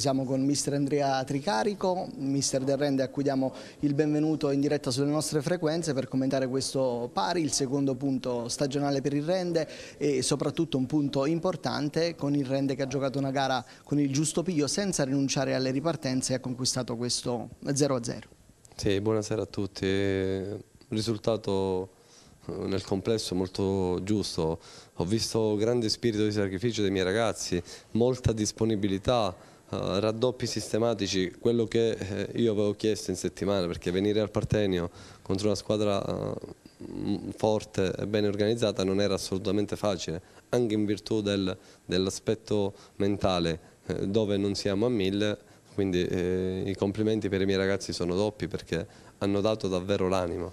siamo con mister Andrea Tricarico, mister del Rende a cui diamo il benvenuto in diretta sulle nostre frequenze per commentare questo pari, il secondo punto stagionale per il Rende e soprattutto un punto importante con il Rende che ha giocato una gara con il giusto piglio senza rinunciare alle ripartenze e ha conquistato questo 0-0. Sì, buonasera a tutti. Risultato eh, nel complesso molto giusto. Ho visto grande spirito di sacrificio dei miei ragazzi, molta disponibilità eh, raddoppi sistematici, quello che eh, io avevo chiesto in settimana, perché venire al Partenio contro una squadra eh, forte e ben organizzata non era assolutamente facile, anche in virtù del, dell'aspetto mentale dove non siamo a mille, quindi eh, i complimenti per i miei ragazzi sono doppi perché hanno dato davvero l'anima.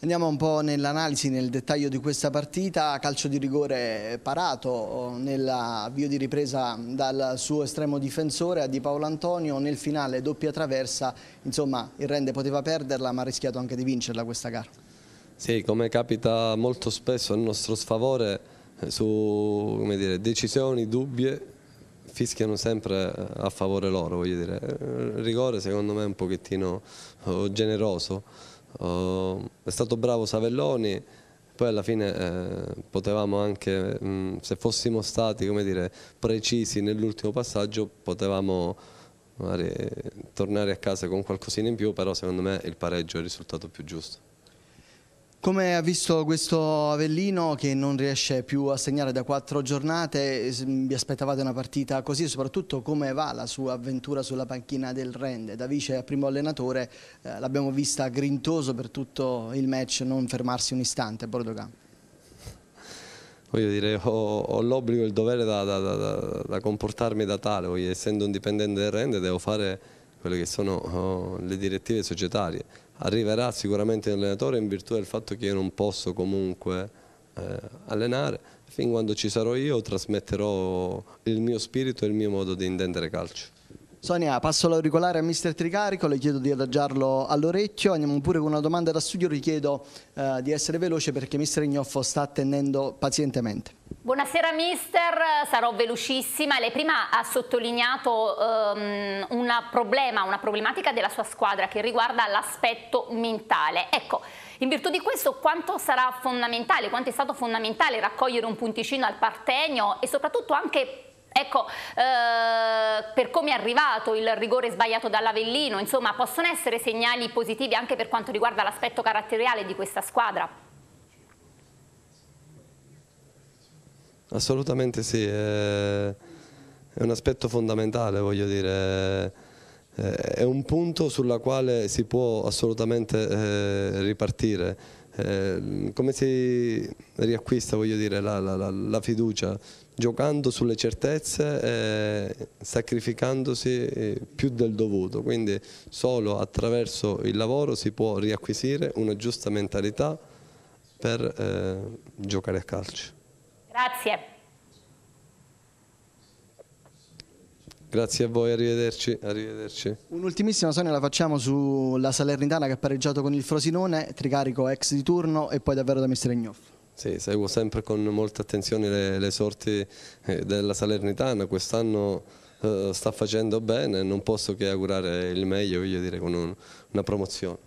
Andiamo un po' nell'analisi, nel dettaglio di questa partita, calcio di rigore parato nell'avvio di ripresa dal suo estremo difensore a Di Paolo Antonio, nel finale doppia traversa, insomma il Rende poteva perderla ma ha rischiato anche di vincerla questa gara. Sì, come capita molto spesso a nostro sfavore, eh, su dire, decisioni dubbie fischiano sempre eh, a favore loro, voglio dire. Il eh, rigore secondo me è un pochettino generoso Oh, è stato bravo Savelloni, poi alla fine eh, potevamo anche, mh, mm, se fossimo stati dire, precisi nell'ultimo passaggio, potevamo magari, tornare a casa con qualcosina in più, però secondo me il pareggio è il risultato più giusto. Come ha visto questo Avellino che non riesce più a segnare da quattro giornate, vi aspettavate una partita così soprattutto come va la sua avventura sulla panchina del Rende? Da vice a primo allenatore eh, l'abbiamo vista grintoso per tutto il match, non fermarsi un istante a bordo Voglio dire, ho, ho l'obbligo e il dovere da, da, da, da, comportarmi da tale, dire, essendo un dipendente del Rende devo fare quelle che sono eh, le direttive societarie. Arriverà sicuramente l'allenatore in virtù del fatto che io non posso comunque eh, allenare, fin quando ci sarò io trasmetterò il mio spirito e il mio modo di intendere calcio. Sonia, passo l'auricolare a Mister Tricarico, le chiedo di adagiarlo all'orecchio, andiamo pure con una domanda da studio, richiedo eh, di essere veloce perché Mister Ignoffo sta attendendo pazientemente. Buonasera mister, sarò velocissima. Lei prima ha sottolineato um, una, problema, una problematica della sua squadra che riguarda l'aspetto mentale. Ecco, in virtù di questo quanto sarà fondamentale, quanto è stato fondamentale raccogliere un punticino al partenio e soprattutto anche Ecco, eh, per come è arrivato il rigore sbagliato dall'Avellino, insomma, possono essere segnali positivi anche per quanto riguarda l'aspetto caratteriale di questa squadra? Assolutamente sì, è un aspetto fondamentale, voglio dire, è un punto sulla quale si può assolutamente eh, ripartire Ehm, come si riacquista dire, la, la, la, fiducia? Giocando sulle certezze e sacrificandosi eh, più del dovuto, quindi solo attraverso il lavoro si può riacquisire una giusta mentalità per eh, giocare a calcio. Grazie. Grazie a voi, arrivederci. arrivederci. Un'ultimissima Sonia la facciamo sulla Salernitana che ha pareggiato con il Frosinone, Tricarico ex di turno e poi davvero da Mister Ignoff. Sì, seguo sempre con molta attenzione le, le sorti eh, della Salernitana, quest'anno eh, sta facendo bene, non posso che augurare il meglio, voglio dire, con un, una promozione.